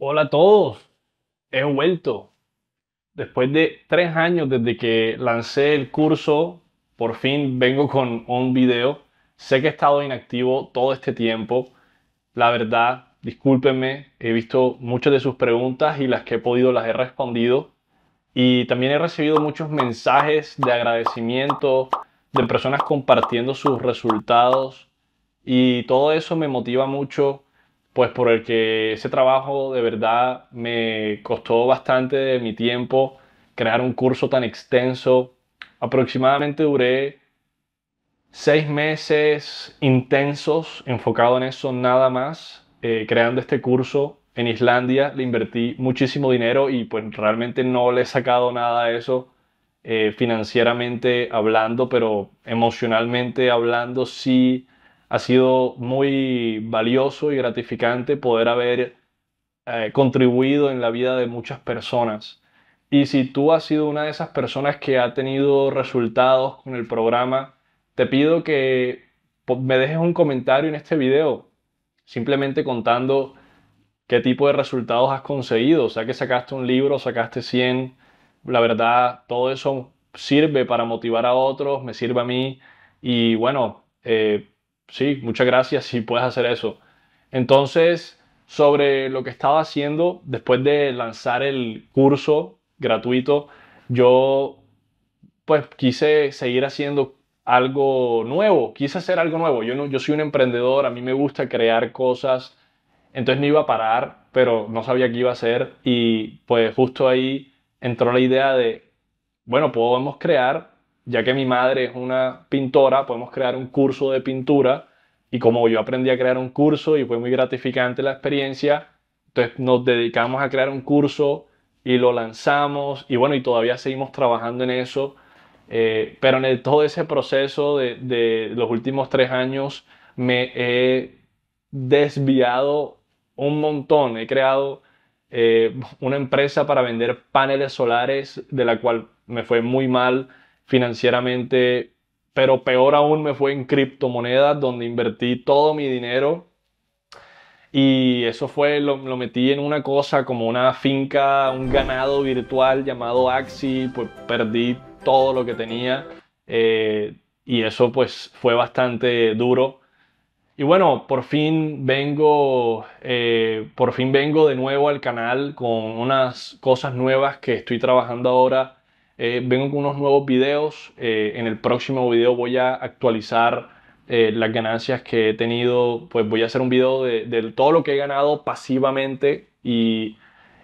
Hola a todos, he vuelto. Después de tres años desde que lancé el curso, por fin vengo con un video. Sé que he estado inactivo todo este tiempo. La verdad, discúlpenme, he visto muchas de sus preguntas y las que he podido las he respondido. Y también he recibido muchos mensajes de agradecimiento, de personas compartiendo sus resultados. Y todo eso me motiva mucho pues por el que ese trabajo de verdad me costó bastante de mi tiempo crear un curso tan extenso. Aproximadamente duré seis meses intensos enfocado en eso nada más, eh, creando este curso en Islandia. Le invertí muchísimo dinero y pues realmente no le he sacado nada a eso eh, financieramente hablando, pero emocionalmente hablando sí ha sido muy valioso y gratificante poder haber eh, contribuido en la vida de muchas personas. Y si tú has sido una de esas personas que ha tenido resultados con el programa, te pido que me dejes un comentario en este video, simplemente contando qué tipo de resultados has conseguido, o sea que sacaste un libro, sacaste 100, la verdad, todo eso sirve para motivar a otros, me sirve a mí y bueno, eh, sí, muchas gracias si puedes hacer eso. Entonces, sobre lo que estaba haciendo después de lanzar el curso gratuito, yo pues quise seguir haciendo algo nuevo, quise hacer algo nuevo. Yo, yo soy un emprendedor, a mí me gusta crear cosas, entonces no iba a parar, pero no sabía qué iba a hacer y pues justo ahí entró la idea de, bueno, podemos crear ya que mi madre es una pintora, podemos crear un curso de pintura y como yo aprendí a crear un curso y fue muy gratificante la experiencia, entonces nos dedicamos a crear un curso y lo lanzamos y bueno, y todavía seguimos trabajando en eso. Eh, pero en todo ese proceso de, los últimos tres años me he desviado un montón. He creado eh, una empresa para vender paneles solares de la cual me fue muy mal financieramente, pero peor aún me fue en criptomonedas donde invertí todo mi dinero y eso fue, lo, metí en una cosa como una finca, un ganado virtual llamado Axi, pues perdí todo lo que tenía eh, y eso pues fue bastante duro. Y bueno, por fin vengo, eh, por fin vengo de nuevo al canal con unas cosas nuevas que estoy trabajando ahora eh, vengo con unos nuevos videos. Eh, en el próximo video voy a actualizar eh, las ganancias que he tenido. Pues voy a hacer un video de, todo lo que he ganado pasivamente.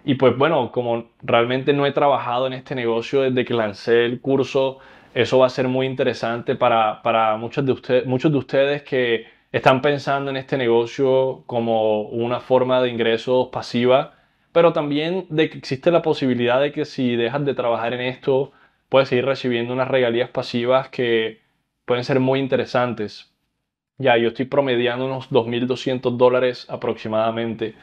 Y, pues bueno, como realmente no he trabajado en este negocio desde que lancé el curso, eso va a ser muy interesante para, muchos, de ustedes, muchos de ustedes que están pensando en este negocio como una forma de ingresos pasiva pero también de que existe la posibilidad de que si dejas de trabajar en esto, puedes ir recibiendo unas regalías pasivas que pueden ser muy interesantes. Ya, yo estoy promediando unos 2.200 dólares aproximadamente.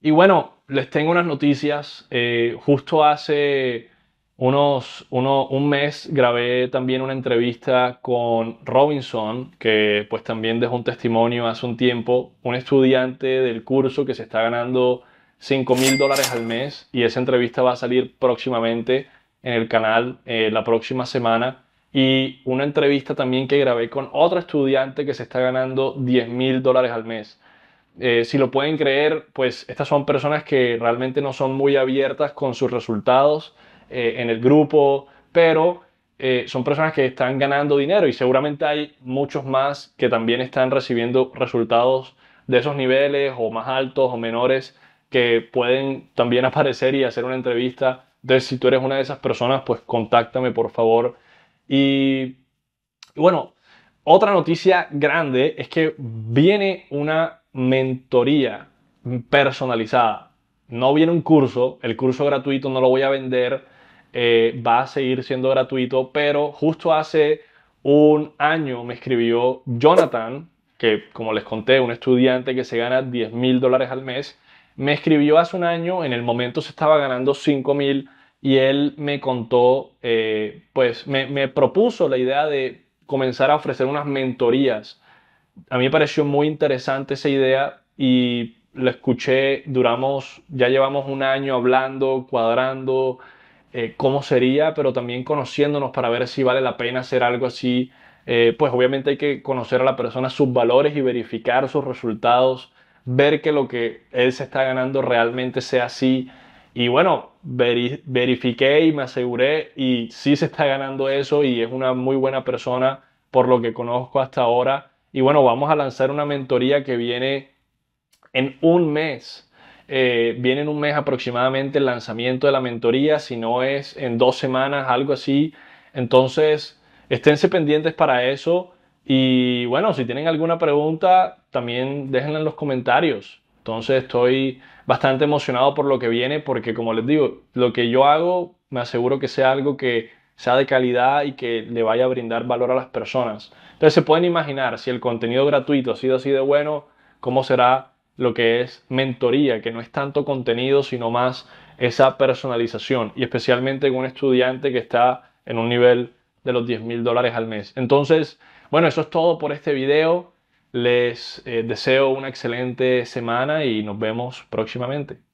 Y bueno, les tengo unas noticias. Eh, justo hace unos, un mes grabé también una entrevista con Robinson, que pues también dejó un testimonio hace un tiempo, un estudiante del curso que se está ganando 5 mil dólares al mes y esa entrevista va a salir próximamente en el canal eh, la próxima semana. Y una entrevista también que grabé con otro estudiante que se está ganando 10 mil dólares al mes. Eh, si lo pueden creer, pues estas son personas que realmente no son muy abiertas con sus resultados eh, en el grupo, pero son personas que están ganando dinero y seguramente hay muchos más que también están recibiendo resultados de esos niveles o más altos o menores que pueden también aparecer y hacer una entrevista. Entonces, si tú eres una de esas personas, pues contáctame, por favor. Y, bueno, otra noticia grande es que viene una mentoría personalizada. No viene un curso, el curso gratuito no lo voy a vender, eh, va a seguir siendo gratuito, pero justo hace un año me escribió Jonathan, que como les conté, un estudiante que se gana 10 mil dólares al mes, me escribió hace un año, en el momento se estaba ganando 5 mil y él me contó, eh, pues me, propuso la idea de comenzar a ofrecer unas mentorías. A mí me pareció muy interesante esa idea y lo escuché, duramos, ya llevamos un año hablando, cuadrando eh, cómo sería, pero también conociéndonos para ver si vale la pena hacer algo así. Eh, pues obviamente hay que conocer a la persona sus valores y verificar sus resultados ver que lo que él se está ganando realmente sea así. Y bueno, verifiqué y me aseguré y sí se está ganando eso y es una muy buena persona por lo que conozco hasta ahora. Y bueno, vamos a lanzar una mentoría que viene en un mes. Eh, viene en un mes aproximadamente el lanzamiento de la mentoría, si no es en dos semanas, algo así. Entonces, esténse pendientes para eso. Y bueno, si tienen alguna pregunta, también déjenla en los comentarios. Entonces estoy bastante emocionado por lo que viene porque como les digo, lo que yo hago me aseguro que sea algo que sea de calidad y que le vaya a brindar valor a las personas. Entonces se pueden imaginar si el contenido gratuito ha sido así de bueno, cómo será lo que es mentoría, que no es tanto contenido, sino más esa personalización y especialmente con un estudiante que está en un nivel de los 10 mil dólares al mes. Entonces, bueno, eso es todo por este video. Les eh, deseo una excelente semana y nos vemos próximamente.